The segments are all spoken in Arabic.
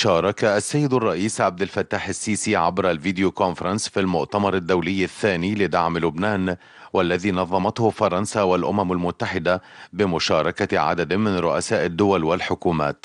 شارك السيد الرئيس عبد الفتاح السيسي عبر الفيديو كونفرنس في المؤتمر الدولي الثاني لدعم لبنان والذي نظمته فرنسا والأمم المتحدة بمشاركة عدد من رؤساء الدول والحكومات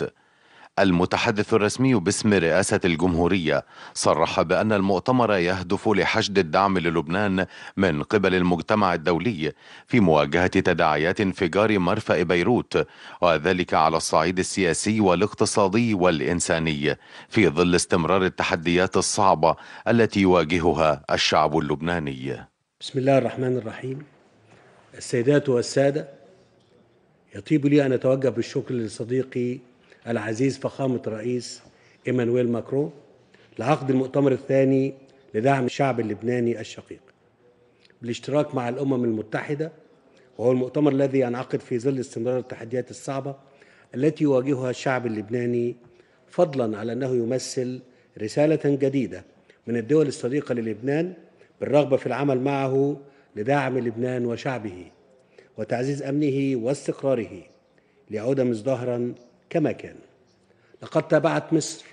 المتحدث الرسمي باسم رئاسة الجمهورية صرح بأن المؤتمر يهدف لحشد الدعم للبنان من قبل المجتمع الدولي في مواجهة تداعيات انفجار مرفأ بيروت وذلك على الصعيد السياسي والاقتصادي والإنساني في ظل استمرار التحديات الصعبة التي يواجهها الشعب اللبناني بسم الله الرحمن الرحيم السيدات والسادة يطيب لي أن أتوجه بالشكر لصديقي العزيز فخامة رئيس إيمانويل ماكرون لعقد المؤتمر الثاني لدعم الشعب اللبناني الشقيق بالاشتراك مع الأمم المتحدة وهو المؤتمر الذي ينعقد في ظل استمرار التحديات الصعبة التي يواجهها الشعب اللبناني فضلا على أنه يمثل رسالة جديدة من الدول الصديقة للبنان بالرغبة في العمل معه لدعم لبنان وشعبه وتعزيز أمنه واستقراره ليعود مزدهرا كما كان لقد تابعت مصر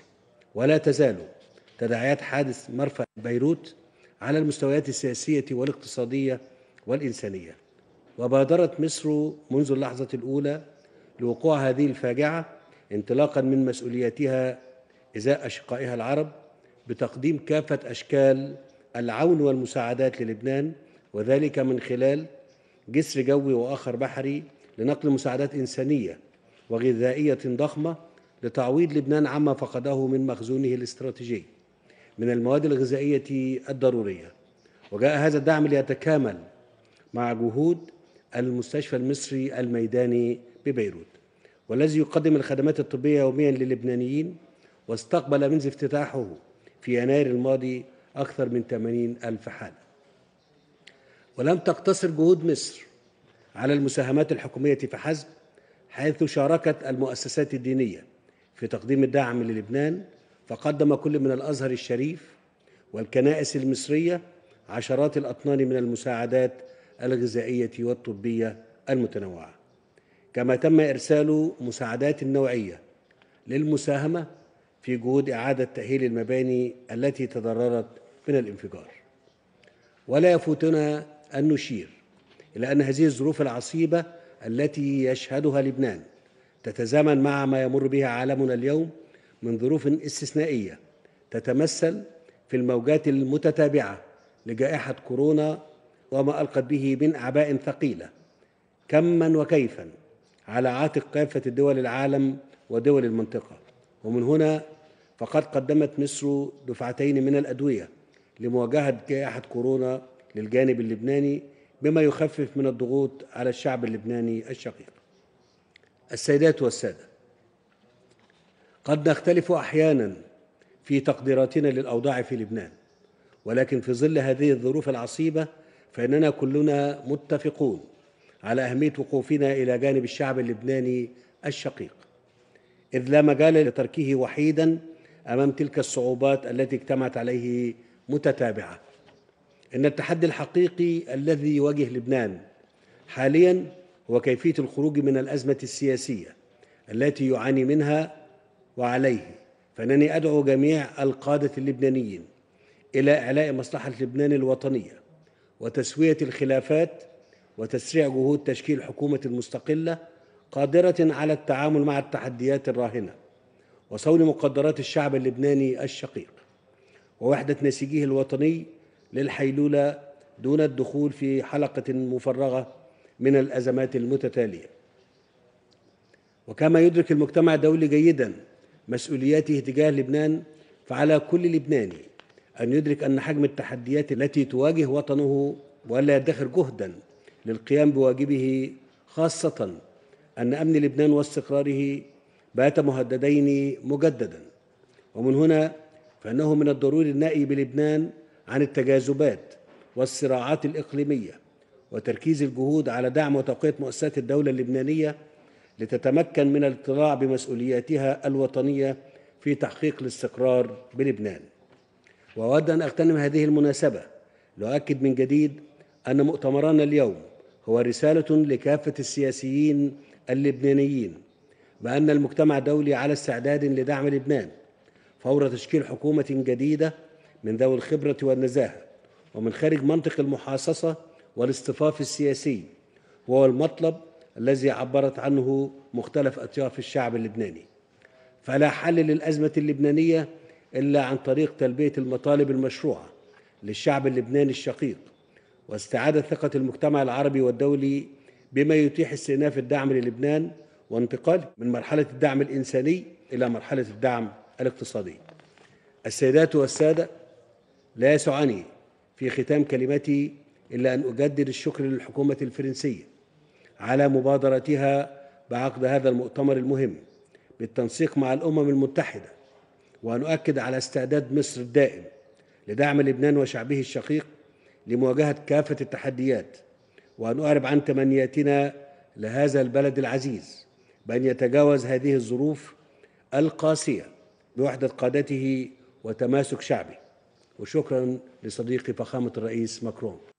ولا تزال تداعيات حادث مرفأ بيروت على المستويات السياسية والاقتصادية والإنسانية وبادرت مصر منذ اللحظة الأولى لوقوع هذه الفاجعة انطلاقا من مسؤوليتها إزاء أشقائها العرب بتقديم كافة أشكال العون والمساعدات للبنان وذلك من خلال جسر جوي وآخر بحري لنقل مساعدات إنسانية وغذائية ضخمة لتعويض لبنان عما فقده من مخزونه الاستراتيجي من المواد الغذائية الضرورية وجاء هذا الدعم ليتكامل مع جهود المستشفى المصري الميداني ببيروت والذي يقدم الخدمات الطبية يوميا للبنانيين واستقبل منذ افتتاحه في يناير الماضي أكثر من 80 ألف حالة ولم تقتصر جهود مصر على المساهمات الحكومية فحسب حيث شاركت المؤسسات الدينية في تقديم الدعم للبنان فقدم كل من الأزهر الشريف والكنائس المصرية عشرات الأطنان من المساعدات الغذائية والطبية المتنوعة كما تم إرسال مساعدات نوعية للمساهمة في جهود إعادة تأهيل المباني التي تضررت من الانفجار ولا يفوتنا أن نشير إلى أن هذه الظروف العصيبة التي يشهدها لبنان تتزامن مع ما يمر به عالمنا اليوم من ظروف استثنائيه تتمثل في الموجات المتتابعه لجائحه كورونا وما القت به من اعباء ثقيله كما وكيفا على عاتق كافه الدول العالم ودول المنطقه ومن هنا فقد قدمت مصر دفعتين من الادويه لمواجهه جائحه كورونا للجانب اللبناني بما يخفف من الضغوط على الشعب اللبناني الشقيق السيدات والسادة قد نختلف أحيانا في تقديراتنا للأوضاع في لبنان ولكن في ظل هذه الظروف العصيبة فإننا كلنا متفقون على أهمية وقوفنا إلى جانب الشعب اللبناني الشقيق إذ لا مجال لتركه وحيدا أمام تلك الصعوبات التي اجتمعت عليه متتابعه إن التحدي الحقيقي الذي يواجه لبنان حاليا هو كيفية الخروج من الأزمة السياسية التي يعاني منها وعليه فإنني أدعو جميع القادة اللبنانيين إلى إعلاء مصلحة لبنان الوطنية وتسوية الخلافات وتسريع جهود تشكيل حكومة مستقلة قادرة على التعامل مع التحديات الراهنة وصون مقدرات الشعب اللبناني الشقيق ووحدة نسيجه الوطني للحيلولة دون الدخول في حلقة مفرغة من الأزمات المتتالية وكما يدرك المجتمع الدولي جيدا مسؤولياته تجاه لبنان فعلى كل لبناني أن يدرك أن حجم التحديات التي تواجه وطنه ولا يدخر جهدا للقيام بواجبه خاصة أن أمن لبنان واستقراره بات مهددين مجددا ومن هنا فإنه من الضروري النائي بلبنان عن التجاذبات والصراعات الإقليمية وتركيز الجهود على دعم وتقوية مؤسسات الدولة اللبنانية لتتمكن من الاطلاع بمسؤولياتها الوطنية في تحقيق الاستقرار بلبنان وأود أن أغتنم هذه المناسبة لأؤكد من جديد أن مؤتمرنا اليوم هو رسالة لكافة السياسيين اللبنانيين بأن المجتمع الدولي على استعداد لدعم لبنان فور تشكيل حكومة جديدة من ذوي الخبرة والنزاهة ومن خارج منطق المحاصصة والاصطفاف السياسي وهو المطلب الذي عبرت عنه مختلف أطياف الشعب اللبناني فلا حل للأزمة اللبنانية إلا عن طريق تلبية المطالب المشروعة للشعب اللبناني الشقيق واستعادة ثقة المجتمع العربي والدولي بما يتيح استئناف الدعم للبنان وانتقاله من مرحلة الدعم الإنساني إلى مرحلة الدعم الاقتصادي السيدات والسادة لا يسعني في ختام كلمتي إلا أن أجدد الشكر للحكومة الفرنسية على مبادرتها بعقد هذا المؤتمر المهم بالتنسيق مع الأمم المتحدة وأن أؤكد على استعداد مصر الدائم لدعم لبنان وشعبه الشقيق لمواجهة كافة التحديات وأن أعرب عن تمنياتنا لهذا البلد العزيز بأن يتجاوز هذه الظروف القاسية بوحدة قادته وتماسك شعبه وشكرا لصديقي فخامة الرئيس مكرون